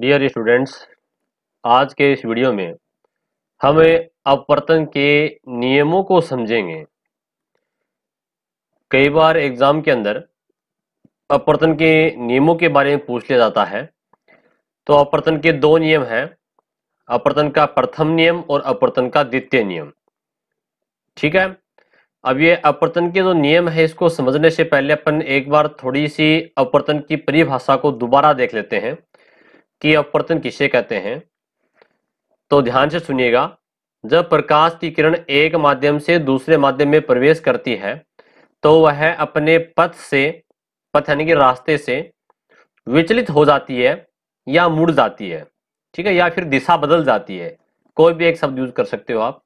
Dear students आज के इस वीडियो में हम अपवर्तन के नियमों को समझेंगे कई बार एग्जाम के अंदर अपवर्तन के नियमों के बारे में पूछ लिया जाता है तो अपवर्तन के दो नियम हैं अपवर्तन का प्रथम नियम और अपवर्तन का द्वितीय नियम ठीक है अब ये अपवर्तन के जो नियम है इसको समझने से पहले अपन एक बार थोड़ी सी अपवर्तन की परिभाषा को दोबारा देख लेते हैं की अपवर्तन किसे कहते हैं तो ध्यान से सुनिएगा जब प्रकाश की किरण एक माध्यम से दूसरे माध्यम में प्रवेश करती है तो वह अपने पथ से पथ यानी कि रास्ते से विचलित हो जाती है या मुड़ जाती है ठीक है या फिर दिशा बदल जाती है कोई भी एक शब्द यूज कर सकते हो आप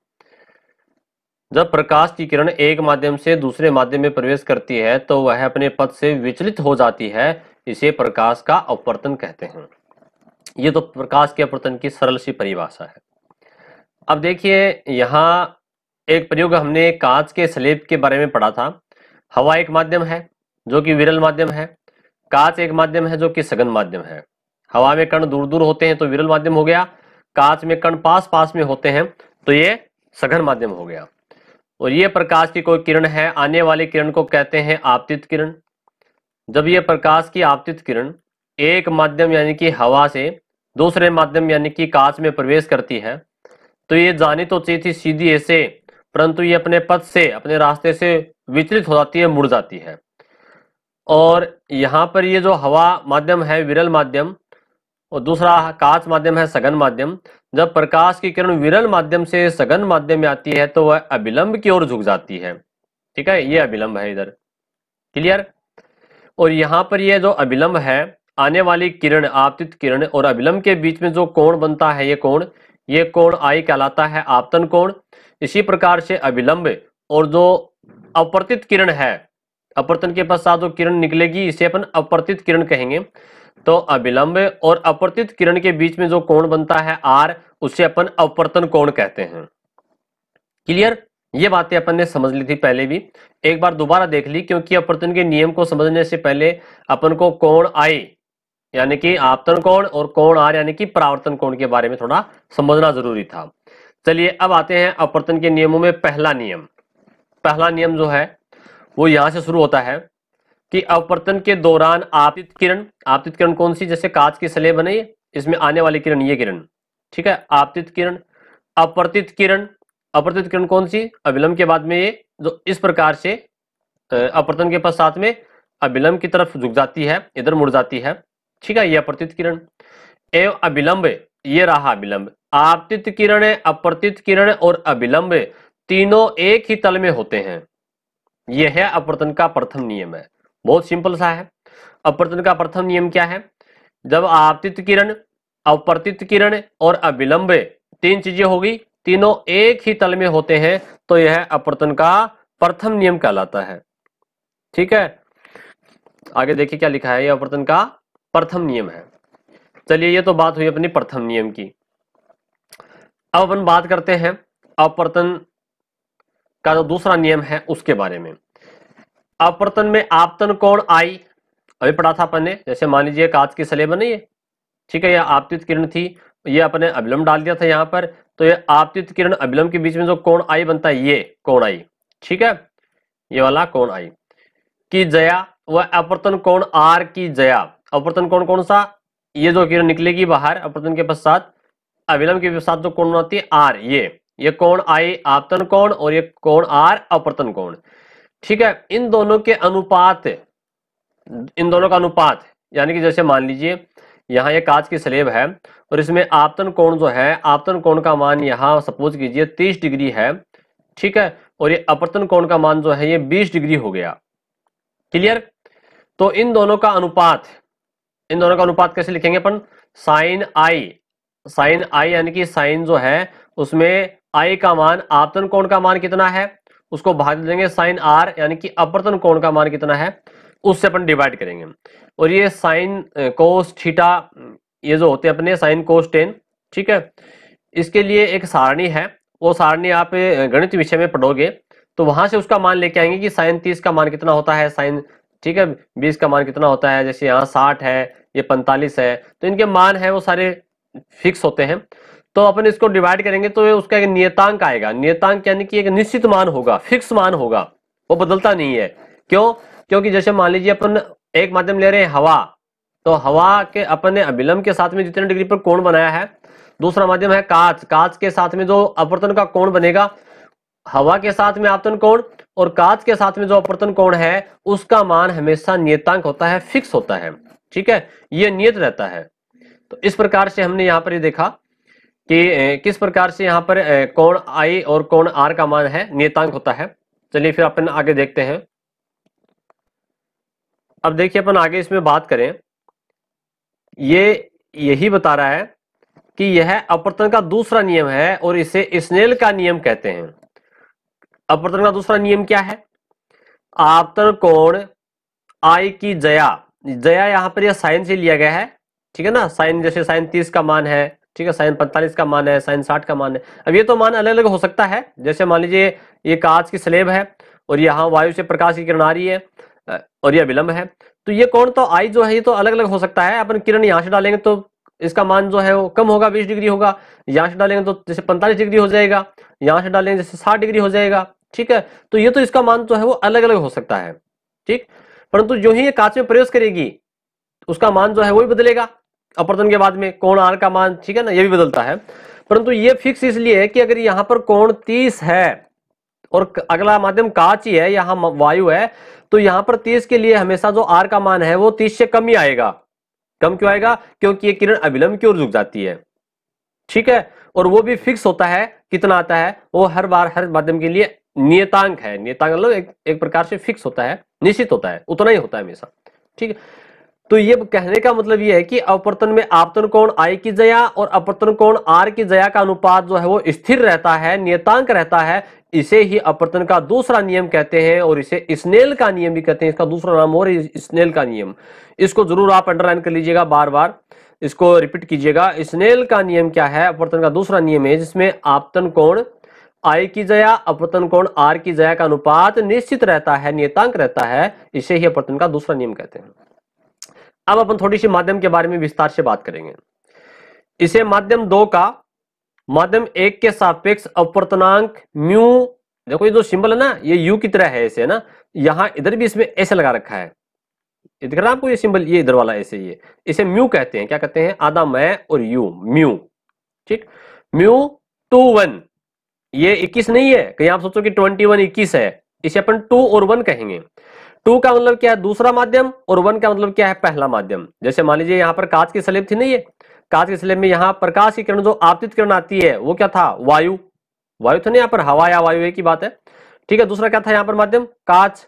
जब प्रकाश की किरण एक माध्यम से दूसरे माध्यम में प्रवेश करती है तो वह अपने पथ से विचलित हो जाती है इसे प्रकाश का अपवर्तन कहते हैं ये तो प्रकाश के अपवर्तन की सरल सी परिभाषा है अब देखिए यहाँ एक प्रयोग हमने कांच के स्लेब के बारे में पढ़ा था हवा एक माध्यम है जो कि विरल माध्यम है कांच एक माध्यम है जो कि सघन माध्यम है हवा में कण दूर दूर होते हैं तो विरल माध्यम हो गया कांच में कण पास पास में होते हैं तो ये सघन माध्यम हो गया और ये प्रकाश की कोई किरण है आने वाली किरण को कहते हैं आपतित किरण जब ये प्रकाश की आपतित किरण एक माध्यम यानी कि हवा से दूसरे माध्यम यानी कि कांच में प्रवेश करती है तो ये जानी तो चाहिए थी सीधी ऐसे परंतु ये अपने पद से अपने रास्ते से विचलित हो जाती है मुड़ जाती है और यहाँ पर ये जो हवा माध्यम है विरल माध्यम और दूसरा कांच माध्यम है सघन माध्यम जब प्रकाश की किरण विरल माध्यम से सघन माध्यम में आती है तो वह अभिलंब की ओर झुक जाती है ठीक है ये अभिलंब है इधर क्लियर और यहाँ पर यह जो अभिलंब है आने वाली किरण आपतित किरण और अभिलंब के बीच में जो कोण बनता है ये कोण ये कोण आई कहलाता है आपतन कोण इसी प्रकार से अभिलंब और जो अपर्तित किरण है अपर्तन के पश्चात जो किरण निकलेगी इसे अपन अपर्तित किरण कहेंगे तो अभिलंब और अपर्तित किरण के बीच में जो कोण बनता है आर उसे अपन अपर्तन कोण कहते हैं क्लियर ये बातें अपन ने समझ ली थी पहले भी एक बार दोबारा देख ली क्योंकि अपर्तन के नियम को समझने से पहले अपन को कोण आई यानी कि आपतन कोण और कोण आर यानी कि परावर्तन कोण के बारे में थोड़ा समझना जरूरी था चलिए अब आते हैं अपवर्तन के नियमों में पहला नियम पहला नियम जो है वो यहां से शुरू होता है कि अपवर्तन के दौरान आपतित किरण आपतित किरण कौन सी जैसे कांच की सले बने इसमें आने वाली किरण ये किरण ठीक है आपतित किरण अपर्तित किरण अपर्तित किरण कौन सी अभिलंब के बाद में ये जो इस प्रकार से अपर्तन के पश्चात में अभिलंब की तरफ झुक जाती है इधर मुड़ जाती है ठीक है यह अप्रतित किरण एवं अभिलंब ये रहा अभिलंब आपतित किरण अप्रतित किरण और अभिलंब तीनों एक ही तल में होते हैं यह है अपवर्तन का प्रथम नियम है बहुत सिंपल सा है अपवर्तन का प्रथम नियम क्या है जब आपतित किरण अप्रतित किरण और अभिलंब तीन चीजें होगी तीनों एक ही तल में होते हैं तो यह है अपवर्तन का प्रथम नियम कहलाता है ठीक है आगे देखिए क्या लिखा है यह अपवर्तन का प्रथम नियम है चलिए ये तो बात हुई अपनी प्रथम नियम की अब अपन बात करते हैं अपर्तन का जो दूसरा नियम है उसके बारे में अपर्तन में आपतन कोण आई अभी पढ़ा था अपन ने जैसे मान लीजिए कांच की सलेबन है ठीक है यह आपतित किरण थी ये अपने अभिलंब डाल दिया था यहां पर तो ये आपतित किरण अभिलंब के बीच में जो कोण आई बनता है ये कोण आई ठीक है ये वाला कोण आई की जया वह अपर्तन कोण आर की जया अपवर्तन कौन कौन सा ये जो किरण निकलेगी बाहर अपवर्तन के पश्चात अविलंब के पश्चात जो कौन बनाती है आर ये ये कौन आई आपतन कौन और ये कौन आर अपवर्तन कौन ठीक है इन दोनों के अनुपात इन दोनों का अनुपात यानी कि जैसे मान लीजिए यहाँ ये कांच की स्लेब है और इसमें आपतन कोण जो है आपतन कोण का मान यहाँ सपोज कीजिए तीस डिग्री है ठीक है और ये अपर्तन कोण का मान जो है ये बीस डिग्री हो गया क्लियर तो इन दोनों का अनुपात इन दोनों का अनुपात कैसे लिखेंगे अपन साइन आई साइन आई यानी कि साइन जो है उसमें आई का मान आपतन कोण का मान कितना है उसको भाग देंगे साइन आर यानी कि अपरतन कोण का मान कितना है उससे अपन डिवाइड करेंगे और ये साइन कोस थीटा ये जो होते हैं अपने साइन कोस टेन ठीक है इसके लिए एक सारणी है वो सारणी आप गणित विषय में पढ़ोगे तो वहां से उसका मान लेके आएंगे कि साइन तीस का मान कितना होता है साइन ठीक है बीस का मान कितना होता है जैसे यहाँ साठ है ये पैंतालीस है तो इनके मान है वो सारे फिक्स होते हैं तो अपन इसको डिवाइड करेंगे तो उसका एक नियतांक आएगा नियतांक यानी कि एक निश्चित मान होगा फिक्स मान होगा वो बदलता नहीं है क्यों क्योंकि जैसे मान लीजिए अपन एक माध्यम ले रहे हैं हवा तो हवा के अपन ने अभिलंब के साथ में जितने डिग्री पर कोण बनाया है दूसरा माध्यम है कांच कांच के साथ में जो अपर्तन का कोण बनेगा हवा के साथ में आपतन कोण और कांच के साथ में जो अपर्तन कोण है उसका मान हमेशा नियतांक होता है फिक्स होता है ठीक है ये नियत रहता है तो इस प्रकार से हमने यहाँ पर ये देखा कि किस प्रकार से यहाँ पर कौन आई और कौन आर का मान है नियतांक होता है चलिए फिर अपन आगे देखते हैं अब देखिए अपन आगे इसमें बात करें ये यही बता रहा है कि यह अपर्तन का दूसरा नियम है और इसे स्नेल का नियम कहते हैं अपर्तन का दूसरा नियम क्या है आपतन कोण आई की जया जया यहाँ पर यह साइन से लिया गया है ठीक है ना साइन जैसे साइन तीस का मान है ठीक है साइन पैंतालीस का मान है साइन साठ का मान है अब ये तो मान अलग अलग हो सकता है जैसे मान लीजिए ये कांच की स्लेब है और यहाँ वायु से प्रकाश की किरण आ रही है और यह विलंब है तो ये कौन तो आई जो है ये तो अलग अलग हो सकता है अपन किरण यहाँ से डालेंगे तो इसका मान जो है वो कम होगा बीस डिग्री होगा यहाँ से डालेंगे तो जैसे पैंतालीस डिग्री हो जाएगा यहाँ से डालेंगे जैसे साठ डिग्री हो जाएगा ठीक है तो ये तो इसका मान जो है वो अलग अलग हो सकता है ठीक परंतु जो ही ये कांच में प्रवेश करेगी उसका मान जो है वो भी बदलेगा अपर्तन के बाद में कोण आर का मान ठीक है ना ये भी बदलता है परंतु ये फिक्स इसलिए है कि अगर यहाँ पर कोण तीस है और अगला माध्यम कांच ही है यहाँ वायु है तो यहां पर तीस के लिए हमेशा जो आर का मान है वो तीस से कम ही आएगा कम क्यों आएगा क्योंकि ये किरण अविलंब की ओर झुक जाती है ठीक है और वो भी फिक्स होता है कितना आता है वो हर बार हर माध्यम के लिए नियतांक है नियतांक मतलब एक, एक प्रकार से फिक्स होता है निश्चित होता है उतना ही होता है हमेशा ठीक है तो ये कहने का मतलब ये है कि अपर्तन में आपतन कोण आई की जया और अपर्तन कोण आर की जया का अनुपात जो है वो स्थिर रहता है नियतांक रहता है इसे ही अपर्तन का दूसरा नियम कहते हैं और इसे स्नेल का नियम भी कहते हैं इसका दूसरा नाम और स्नेल का नियम इसको जरूर आप अंडरलाइन कर लीजिएगा बार बार इसको रिपीट कीजिएगा स्नेल का नियम क्या है अपर्तन का दूसरा नियम है जिसमें आपतन कोण आई की जया अपवर्तन कोण आर की जया का अनुपात निश्चित रहता है नियतांक रहता है इसे ही अपवर्तन का दूसरा नियम कहते हैं अब अपन थोड़ी सी माध्यम के बारे में विस्तार से बात करेंगे इसे माध्यम दो का माध्यम एक के सापेक्ष अपवर्तनांक म्यू देखो ये जो सिंबल है ना ये यू की तरह है ऐसे ना यहां इधर भी इसमें ऐसे लगा रखा है इधर आपको ये सिंबल ये इधर वाला ऐसे ये इसे म्यू कहते हैं क्या कहते हैं आधा मै और यू म्यू ठीक म्यू टू वन ये 21 नहीं है कहीं आप सोचो कि 21 21 है इसे अपन टू और वन कहेंगे टू का मतलब क्या है दूसरा माध्यम और वन का मतलब क्या है पहला माध्यम जैसे मान लीजिए यहाँ पर कांच की स्लेब थी नहीं है कांच की स्लेब में यहाँ प्रकाश की किरण जो आपतित किरण आती है वो क्या था वायु वायु था तो नहीं यहाँ पर हवा या वायु की बात है ठीक है दूसरा क्या था यहाँ पर माध्यम कांच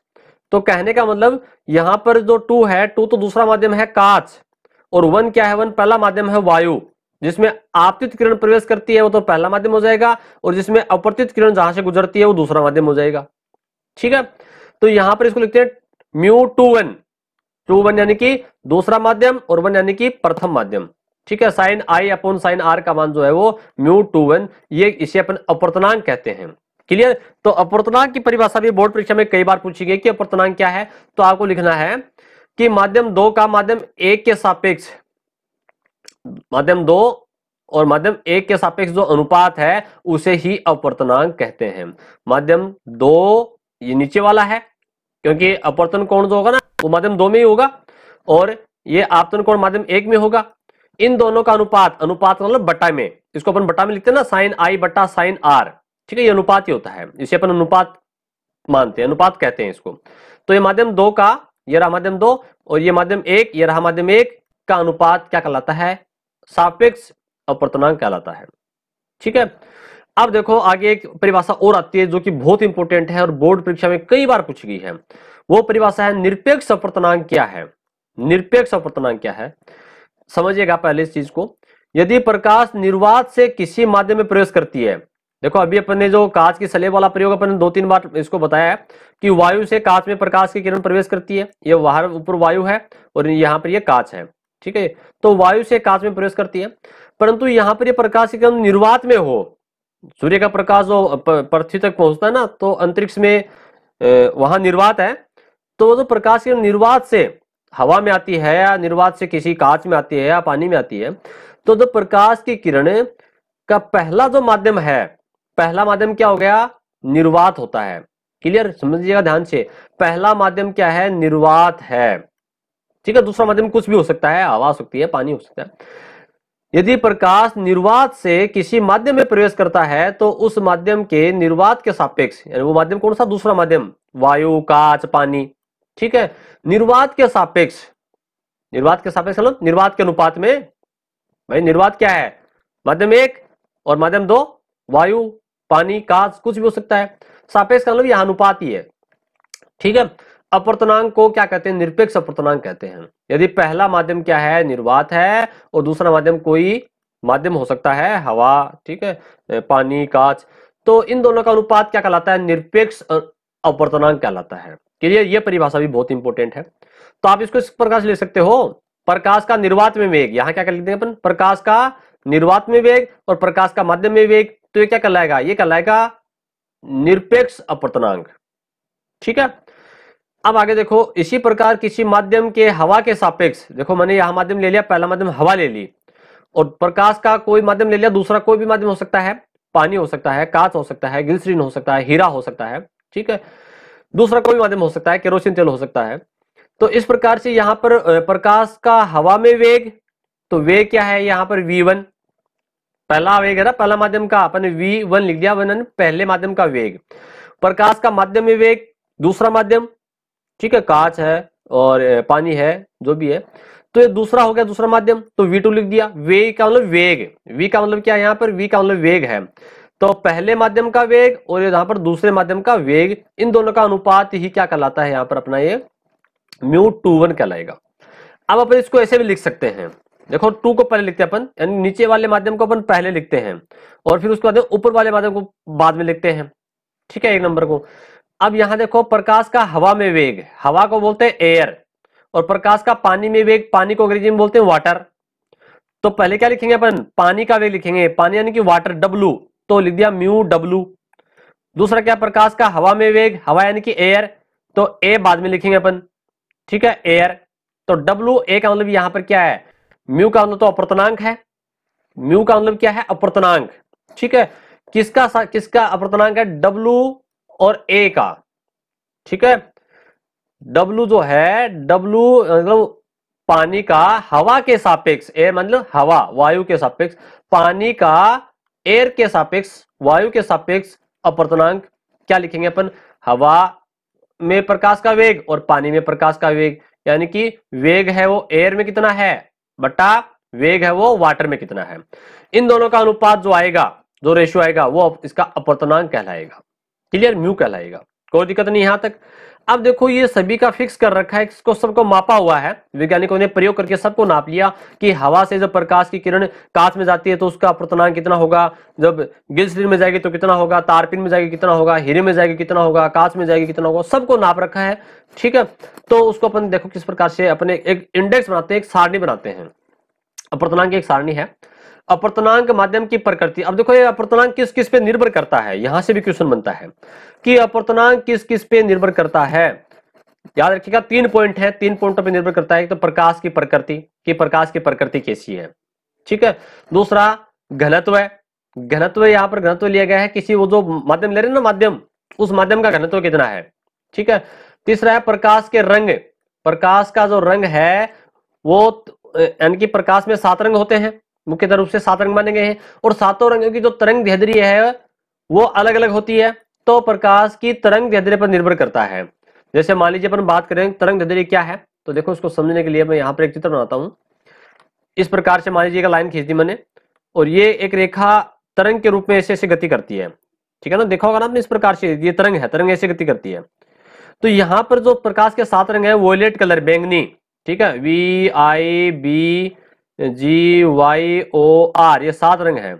तो कहने का मतलब यहाँ पर जो टू है टू तो दूसरा माध्यम है कांच और वन क्या है वन पहला माध्यम है वायु जिसमें आपतित किरण प्रवेश करती है वो तो पहला माध्यम हो जाएगा और जिसमें अपरतित किरण जहां से गुजरती है वो दूसरा माध्यम हो जाएगा ठीक है तो यहां पर इसको लिखते हैं mu two one two one यानी कि दूसरा माध्यम और वन यानी कि प्रथम माध्यम ठीक है sine i upon sine r का मान जो है वो म्यू टू वन ये इसे अपन अपवर्तनांक कहते हैं क्लियर तो अपवर्तनांक की परिभाषा भी बोर्ड परीक्षा में कई बार पूछी गई कि अपवर्तनांक क्या है तो आपको लिखना है कि माध्यम दो का माध्यम एक के सापेक्ष माध्यम दो और माध्यम एक के सापेक्ष जो अनुपात है उसे ही अपवर्तनांक कहते हैं माध्यम दो ये नीचे वाला है क्योंकि अपवर्तन कोण जो होगा ना वो माध्यम दो में ही होगा और ये आपतन कोण माध्यम एक में होगा इन दोनों का अनुपात अनुपात मतलब बट्टा में इसको अपन बट्टा में लिखते हैं ना साइन आई बट्टा साइन आर ठीक है ये अनुपात ही होता है इसे अपन अनुपात मानते हैं अनुपात कहते हैं इसको तो ये माध्यम दो का ये रहा माध्यम दो और ये माध्यम एक ये रहा माध्यम एक का अनुपात क्या कहलाता है सापेक्ष अपवर्तनांक कहलाता है ठीक है हाँ। अब देखो आगे एक परिभाषा और आती है जो कि बहुत इंपॉर्टेंट है और बोर्ड परीक्षा में कई बार पूछी गई है वो परिभाषा है निरपेक्ष अपवर्तनांक क्या है निरपेक्ष अपवर्तनांक क्या है समझिएगा पहले इस चीज को यदि प्रकाश निर्वात से किसी माध्यम में प्रवेश करती है देखो अभी अपन ने जो कांच की सलेब वाला प्रयोग अपन ने दो तीन बार इसको बताया है कि वायु से कांच में प्रकाश की किरण प्रवेश करती है ये बाहर ऊपर वायु है और यहाँ पर ये कांच है ठीक है तो वायु से कांच में प्रवेश करती है परंतु यहाँ पर यह प्रकाश एकदम निर्वात में हो सूर्य का प्रकाश जो पृथ्वी तक पहुंचता है ना तो अंतरिक्ष में वहां निर्वात है तो वो जो प्रकाश एकदम निर्वात से हवा में आती है या निर्वात से किसी कांच में आती है या पानी में आती है तो जो प्रकाश की किरण का पहला जो माध्यम है पहला माध्यम क्या हो गया निर्वात होता है क्लियर समझिएगा ध्यान से पहला माध्यम क्या है निर्वात है ठीक है दूसरा माध्यम कुछ भी हो सकता है हवा हो सकती है पानी हो सकता है यदि प्रकाश निर्वात से किसी माध्यम में प्रवेश करता है तो उस माध्यम के निर्वात के सापेक्ष यानी वो माध्यम कौन सा दूसरा माध्यम वायु काच पानी ठीक है निर्वात के सापेक्ष निर्वात के सापेक्ष मतलब निर्वात के अनुपात में भाई निर्वात क्या है माध्यम एक और माध्यम दो वायु पानी काच कुछ भी हो सकता है सापेक्ष का मतलब यह अनुपात ही है ठीक है अपवर्तनांक को क्या कहते हैं निरपेक्ष अपवर्तनांक कहते हैं यदि पहला माध्यम क्या है निर्वात है और दूसरा माध्यम कोई माध्यम हो सकता है हवा ठीक है पानी कांच तो इन दोनों का अनुपात क्या कहलाता है निरपेक्ष अपवर्तनांक कहलाता है क्लियर ये परिभाषा भी बहुत इंपॉर्टेंट है तो आप इसको इस प्रकार से ले सकते हो प्रकाश का निर्वात में वेग यहाँ क्या कर लेते हैं अपन प्रकाश का निर्वात में वेग और प्रकाश का माध्यम में वेग तो ये क्या कहलाएगा ये कहलाएगा निरपेक्ष अपवर्तनांक ठीक है अब आगे देखो इसी प्रकार किसी माध्यम के हवा के सापेक्ष देखो मैंने यह माध्यम ले लिया पहला माध्यम हवा ले ली और प्रकाश का कोई माध्यम ले लिया दूसरा कोई भी माध्यम हो सकता है पानी हो सकता है कांच हो सकता है गिलसरीन हो सकता है हीरा हो सकता है ठीक है दूसरा कोई माध्यम हो सकता है केरोसिन तेल हो सकता है तो इस प्रकार से यहाँ पर प्रकाश का हवा में वेग तो वेग क्या है यहाँ पर वन पहला वेग है ना पहला माध्यम का अपन वन लिख दिया वन पहले माध्यम का वेग प्रकाश का माध्यम में वेग दूसरा माध्यम ठीक है कांच है और पानी है जो भी है तो ये दूसरा हो गया दूसरा माध्यम तो वी टू लिख दिया वे का मतलब वेग वी का मतलब क्या है यहाँ पर वी का मतलब वेग है तो पहले माध्यम का वेग और यहाँ पर दूसरे माध्यम का वेग इन दोनों का अनुपात ही क्या कहलाता है यहाँ पर अपना ये म्यू टू वन कहलाएगा अब अपन इसको ऐसे भी लिख सकते हैं देखो टू को पहले लिखते हैं अपन यानी नीचे वाले माध्यम को अपन पहले लिखते हैं और फिर उसके बाद ऊपर वाले माध्यम को बाद में लिखते हैं ठीक है एक नंबर को अब यहां देखो प्रकाश का हवा में वेग हवा को बोलते हैं एयर और प्रकाश का पानी में वेग पानी को अंग्रेजी में बोलते हैं वाटर तो पहले क्या लिखेंगे अपन पानी का वेग लिखेंगे पानी यानी कि वाटर डब्लू तो लिख दिया म्यू डब्लू दूसरा क्या प्रकाश का हवा में वेग हवा यानी कि एयर तो ए बाद में लिखेंगे अपन ठीक है एयर तो डब्लू ए का मतलब यहां पर क्या है म्यू का मतलब तो अपर्तनांक है म्यू का मतलब क्या है अपर्तनांक ठीक है किसका किसका अपर्तनांक है डब्लू और ए का ठीक है डब्लू जो है डब्लू मतलब पानी का हवा के सापेक्ष ए मतलब हवा वायु के सापेक्ष पानी का एयर के सापेक्ष वायु के सापेक्ष अपर्तनांक क्या लिखेंगे अपन हवा में प्रकाश का वेग और पानी में प्रकाश का वेग यानी कि वेग है वो एयर में कितना है बटा वेग है वो वाटर में कितना है इन दोनों का अनुपात जो आएगा जो रेशियो आएगा वो इसका अपर्तनांक कहलाएगा क्लियर म्यू कहलाएगा कोई दिक्कत नहीं यहां तक अब देखो ये सभी का फिक्स कर रखा है इसको सबको मापा हुआ है वैज्ञानिकों ने प्रयोग करके सबको नाप लिया कि हवा से जब प्रकाश की किरण कांच में जाती है तो उसका अपवर्तनांक कितना होगा जब गिल स्टील में जाएगी तो कितना होगा तारपिन में जाएगी कितना होगा हीरे में जाएगी कितना होगा कांच में जाएगी कितना होगा सबको नाप रखा है ठीक है तो उसको अपन देखो किस प्रकार से अपने एक इंडेक्स बनाते हैं एक सारणी बनाते हैं अपवर्तनांक की एक सारणी है अपर्तनांक माध्यम की प्रकृति अब देखो ये अपर्तनांक किस किस पे निर्भर करता है यहां से भी क्वेश्चन बनता है कि अपर्तनांक किस किस पे निर्भर करता है याद रखिएगा तीन पॉइंट है तीन पॉइंटों पे निर्भर करता है तो प्रकाश की प्रकृति कि प्रकाश की प्रकृति कैसी है ठीक है दूसरा घनत्व घनत्व यहाँ पर घनत्व लिया गया है किसी वो जो माध्यम ले रहे हैं ना माध्यम उस माध्यम का घनत्व कितना है ठीक है तीसरा है प्रकाश के रंग प्रकाश का जो रंग है वो यानी कि प्रकाश में सात रंग होते हैं मुख्यतः रूप से सात रंग माने गए हैं और सातों रंगों की जो तरंग दैर्ध्य है वो अलग अलग होती है तो प्रकाश की तरंग दैर्ध्य पर निर्भर करता है जैसे मान लीजिए अपन बात करें तरंग दैर्ध्य क्या है तो देखो इसको समझने के लिए मैं यहाँ पर एक चित्र बनाता हूँ इस प्रकार से मान लीजिएगा लाइन खींच दी मैंने और ये एक रेखा तरंग के रूप में ऐसे ऐसे गति करती है ठीक है ना देखा होगा ना आपने इस प्रकार से ये तरंग है तरंग ऐसे गति करती है तो यहाँ पर जो प्रकाश के सात रंग है वोलेट कलर बैंगनी ठीक है V I B G Y O R ये सात रंग हैं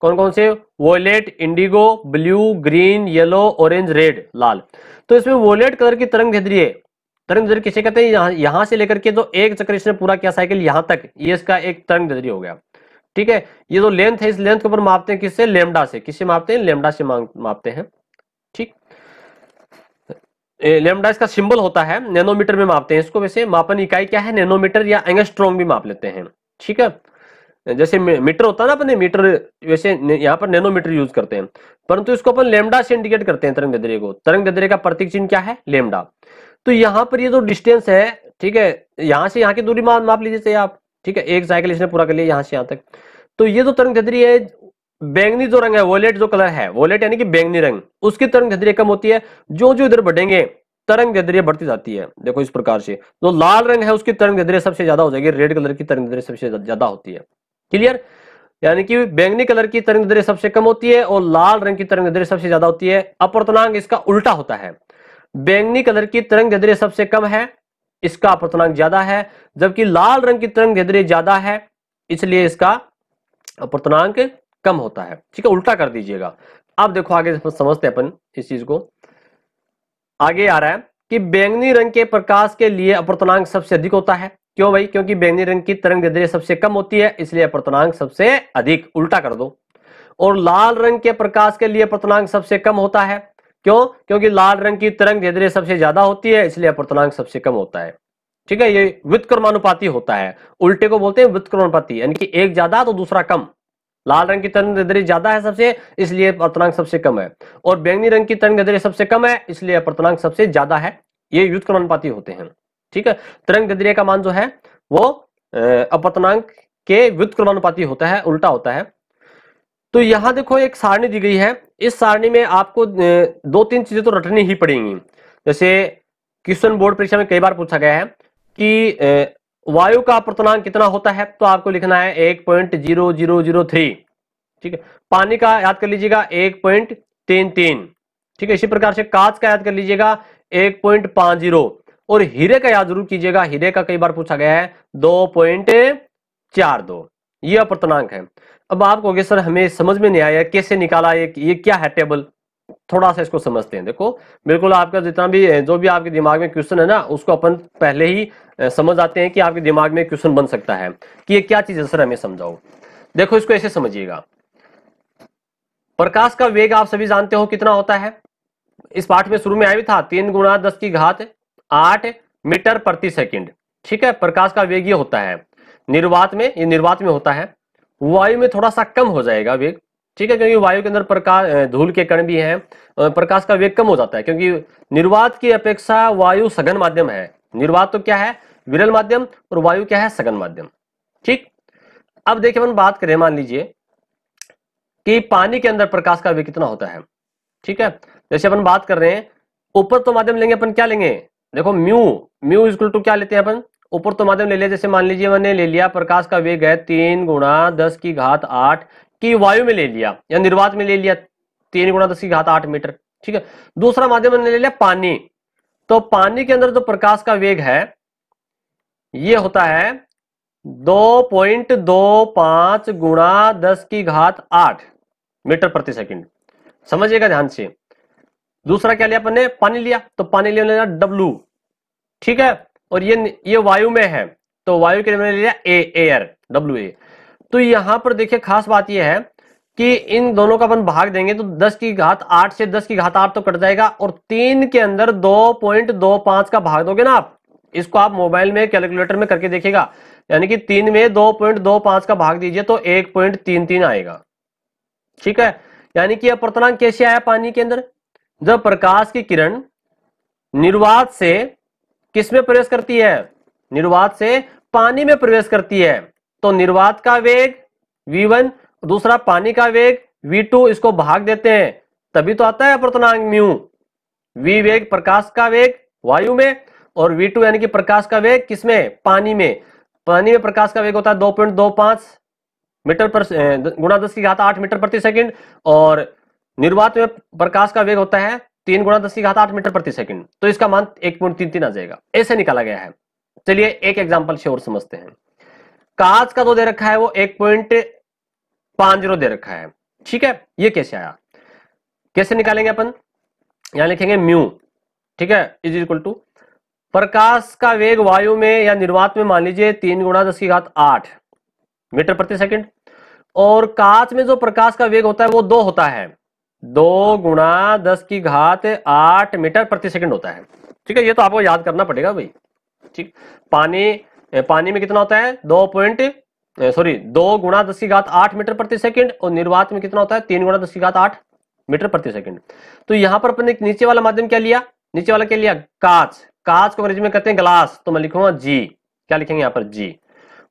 कौन कौन से violet indigo blue green yellow orange red लाल तो इसमें वोलेट कलर की तरंग भेद्रिय तरंग भेद्रिय किसे कहते हैं यहां यहां से लेकर के जो एक चक्र इसने पूरा किया साइकिल यहां तक ये इसका एक तरंग भेद्रिय हो गया ठीक है ये जो लेंथ है इस लेंथ के ऊपर मापते हैं किससे लेमडा से किससे मापते हैं लेमडा से मापते हैं ठीक लेमडा इसका सिंबल होता है नैनोमीटर में मापते हैं इसको वैसे मापन इकाई क्या है नैनोमीटर या एंगस्ट्रॉन्ग भी माप लेते हैं ठीक है जैसे मीटर होता है ना अपने मीटर वैसे यहाँ पर नैनोमीटर यूज करते हैं परंतु इसको अपन लेमडा से इंडिकेट करते हैं तरंग दैर्य को तरंग दैर्य का प्रतीक चिन्ह क्या है लेमडा तो यहाँ पर ये जो डिस्टेंस है ठीक है यहाँ से यहाँ की दूरी माप लीजिए आप ठीक है एक साइकिल इसने पूरा कर लिया यहाँ से यहाँ तक तो ये जो तरंग दैर्य है बैंगनी जो रंग है वोलेट जो कलर है वोलेट यानी कि बैंगनी रंग उसकी तरंग दैर्य कम होती है जो जो इधर बढ़ेंगे तरंग दैर्ध्य बढ़ती जाती है देखो इस प्रकार से जो तो लाल रंग है उसकी तरंग दैर्ध्य सबसे ज्यादा हो जाएगी रेड कलर की तरंग दैर्ध्य सबसे ज्यादा होती है क्लियर यानी कि बैंगनी कलर की तरंग दैर्ध्य सबसे कम होती है और लाल रंग की तरंग दैर्ध्य सबसे ज्यादा होती है अपवर्तनांक इसका उल्टा होता है बैंगनी कलर की तरंग दैर्ध्य सबसे कम है इसका अपवर्तनांक ज्यादा है जबकि लाल रंग की तरंग दैर्ध्य ज्यादा है इसलिए इसका अपवर्तनांक कम होता है ठीक है उल्टा कर दीजिएगा अब देखो आगे समझते हैं अपन इस चीज को आगे आ रहा है कि बैंगनी रंग के प्रकाश के लिए अपर्तनांक सबसे अधिक होता है क्यों भाई क्योंकि बैंगनी रंग की तरंग दैर्ध्य सबसे कम होती है इसलिए अपर्तनांक सबसे अधिक उल्टा कर दो और लाल रंग के प्रकाश के लिए अपर्तनांक सबसे कम होता है क्यों क्योंकि लाल रंग की तरंग दैर्ध्य सबसे ज्यादा होती है इसलिए अपर्तनांक सबसे कम होता है ठीक है ये व्युतक्रमानुपाती होता है उल्टे को बोलते हैं व्युतक्रमानुपाती यानी कि एक ज्यादा तो दूसरा कम लाल रंग की तरंग दैर्ध्य ज्यादा है सबसे इसलिए अपर्तनांक सबसे कम है और बैंगनी रंग की तरंग दैर्ध्य सबसे कम है इसलिए अपर्तनांक सबसे ज्यादा है ये युद्ध क्रमानुपाती होते हैं ठीक है तरंग दैर्ध्य का मान जो है वो अपतनांक के युद्ध क्रमानुपाती होता है उल्टा होता है तो यहां देखो एक सारणी दी गई है इस सारणी में आपको दो तीन चीजें तो रटनी ही पड़ेंगी जैसे क्वेश्चन बोर्ड परीक्षा में कई बार पूछा गया है कि वायु का अपवर्तनांक कितना होता है तो आपको लिखना है एक point zero zero zero three ठीक है पानी का याद कर लीजिएगा एक पॉइंट तीन तीन ठीक है इसी प्रकार से कांच का याद कर लीजिएगा एक पॉइंट पांच जीरो और हीरे का याद जरूर कीजिएगा हीरे का कई बार पूछा गया है दो पॉइंट चार दो ये प्रतनांक है अब आप कहोगे सर हमें समझ में नहीं आया कैसे निकाला ये क्या है टेबल थोड़ा सा इसको समझते हैं देखो बिल्कुल आपका जितना भी जो भी आपके दिमाग में क्वेश्चन है ना उसको अपन पहले ही समझ आते हैं कि आपके दिमाग में क्वेश्चन बन सकता है कि ये क्या चीज है सर हमें समझाओ देखो इसको ऐसे समझिएगा प्रकाश का वेग आप सभी जानते हो कितना होता है इस पाठ में शुरू में आया था तीन गुणा दस की घात आठ मीटर प्रति सेकेंड ठीक है प्रकाश का वेग ये होता है निर्वात में ये निर्वात में होता है वायु में थोड़ा सा कम हो जाएगा वेग ठीक है क्योंकि वायु के अंदर प्रकाश धूल के कण भी हैं प्रकाश का वेग कम हो जाता है क्योंकि निर्वात की अपेक्षा वायु सघन माध्यम है निर्वात तो क्या है विरल माध्यम और वायु क्या है सघन माध्यम ठीक अब देखिए हम बात करें मान लीजिए कि पानी के अंदर प्रकाश का वेग कितना होता है ठीक है जैसे अपन बात कर रहे हैं ऊपर तो माध्यम लेंगे अपन क्या लेंगे देखो म्यू म्यू इजकुल टू क्या लेते हैं अपन ऊपर तो माध्यम ले लिया जैसे मान लीजिए मैंने ले लिया प्रकाश का वेग है तीन गुणा दस की घात आठ कि वायु में ले लिया या निर्वात में ले लिया तीन गुणा दस की घात आठ मीटर ठीक है दूसरा माध्यम ने ले लिया पानी तो पानी के अंदर जो तो प्रकाश का वेग है यह होता है दो पॉइंट दो पांच गुणा दस की घात आठ मीटर प्रति सेकंड समझिएगा ध्यान से दूसरा क्या लिया अपन ने पानी लिया तो पानी लिया लिया डब्लू ठीक है और ये ये वायु में है तो वायु के लिए मैंने लिया ए एयर डब्ल्यू ए तो यहां पर देखिए खास बात यह है कि इन दोनों का अपन भाग देंगे तो 10 की घात 8 से 10 की घात 8 तो कट जाएगा और तीन के अंदर 2.25 का भाग दोगे ना आप इसको आप मोबाइल में कैलकुलेटर में करके देखिएगा यानी कि तीन में 2.25 का भाग दीजिए तो 1.33 आएगा ठीक है यानी कि यह कैसे आया पानी के अंदर जब प्रकाश की किरण निर्वात से किसमें प्रवेश करती है निर्वात से पानी में प्रवेश करती है तो निर्वात का वेग v1 दूसरा पानी का वेग v2 इसको भाग देते हैं तभी तो आता है अपवर्तनांक म्यू v वेग प्रकाश का वेग वायु में और v2 यानी कि प्रकाश का वेग किसमें पानी में पानी में प्रकाश का वेग होता है दो पॉइंट दो पांच मीटर पर गुणा दस की घात आठ मीटर प्रति सेकंड और निर्वात में प्रकाश का वेग होता है तीन गुणा दस की घात आठ मीटर प्रति सेकंड तो इसका मान एक पॉइंट तीन तीन आ जाएगा ऐसे निकाला गया है चलिए एक एग्जाम्पल से और समझते हैं काज का तो दे रखा है वो एक पॉइंट पांच जीरो दे रखा है ठीक है ये कैसे आया कैसे निकालेंगे अपन यहां लिखेंगे म्यू ठीक है इज इक्वल टू प्रकाश का वेग वायु में या निर्वात में मान लीजिए तीन गुणा दस की घात आठ मीटर प्रति सेकंड और कांच में जो प्रकाश का वेग होता है वो दो होता है दो गुणा दस की घात आठ मीटर प्रति सेकंड होता है ठीक है ये तो आपको याद करना पड़ेगा भाई ठीक पानी पानी में कितना होता है दो पॉइंट सॉरी दो गुणा दस की घात आठ मीटर प्रति सेकंड और निर्वात में कितना होता है तीन गुणा दस की घात आठ मीटर प्रति सेकंड तो यहां पर अपने नीचे वाला माध्यम क्या लिया नीचे वाला क्या लिया कांच कांच को अंग्रेजी में कहते हैं ग्लास तो मैं लिखूंगा जी क्या लिखेंगे यहाँ पर जी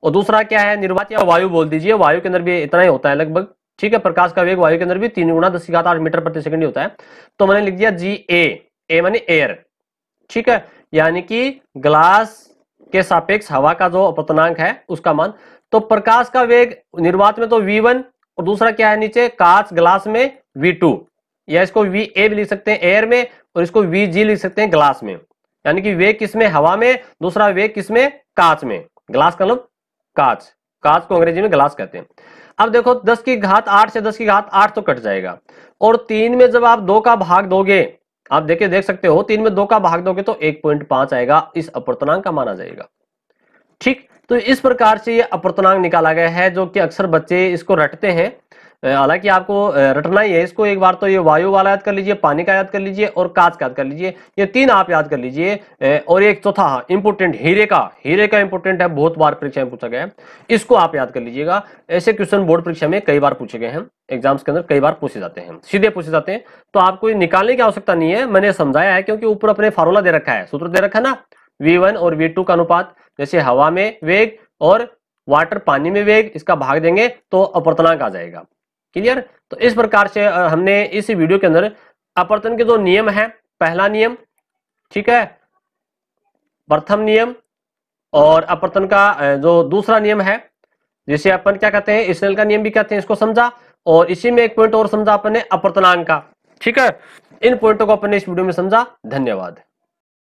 और दूसरा क्या है निर्वात या वायु बोल दीजिए वायु के अंदर भी इतना ही होता है लगभग ठीक है प्रकाश का वेग वायु के अंदर भी तीन गुणा दस की घात आठ मीटर प्रति सेकंड होता है तो मैंने लिख दिया जी ए ए मानी एयर ठीक है यानी कि ग्लास के सापेक्ष हवा का जो अपतनांक है उसका मान तो प्रकाश का वेग निर्वात में तो v1 और दूसरा क्या है नीचे कांच ग्लास में v2 या इसको वी ए भी लिख सकते हैं एयर में और इसको वी जी लिख सकते हैं ग्लास में यानी कि वे किसमें हवा में दूसरा वे किसमें कांच में ग्लास का मतलब कांच कांच को अंग्रेजी में ग्लास कहते हैं अब देखो दस की घात आठ से दस की घात आठ तो कट जाएगा और तीन में जब आप दो का भाग दोगे आप देखिए देख सकते हो तीन में दो का भाग दोगे तो एक पॉइंट पांच आएगा इस अपर्तनांक का माना जाएगा ठीक तो इस प्रकार से ये अपर्तनांक निकाला गया है जो कि अक्सर बच्चे इसको रटते हैं हालांकि आपको रटना ही है इसको एक बार तो ये वायु वाला याद कर लीजिए पानी का याद कर लीजिए और कांच का याद कर लीजिए ये तीन आप याद कर लीजिए और एक चौथा तो हाँ, इंपोर्टेंट हीरे का हीरे का इंपोर्टेंट है बहुत बार परीक्षा में पूछा गया है इसको आप याद कर लीजिएगा ऐसे क्वेश्चन बोर्ड परीक्षा में कई बार पूछे गए हैं एग्जाम्स के अंदर कई बार पूछे जाते हैं सीधे पूछे जाते हैं तो आपको निकालने की आवश्यकता नहीं है मैंने समझाया है क्योंकि ऊपर अपने फार्मूला दे रखा है सूत्र दे रखा है ना वी और वी का अनुपात जैसे हवा में वेग और वाटर पानी में वेग इसका भाग देंगे तो अपरतनाक आ जाएगा क्लियर तो इस प्रकार से हमने इस वीडियो के अंदर अपर्तन के दो नियम है पहला नियम ठीक है प्रथम नियम और अपर्तन का जो दूसरा नियम है जिसे अपन क्या कहते हैं इसराइल का नियम भी कहते हैं इसको समझा और इसी में एक पॉइंट और समझा अपन ने अपर्तनांग का ठीक है इन पॉइंटों को अपन ने इस वीडियो में समझा धन्यवाद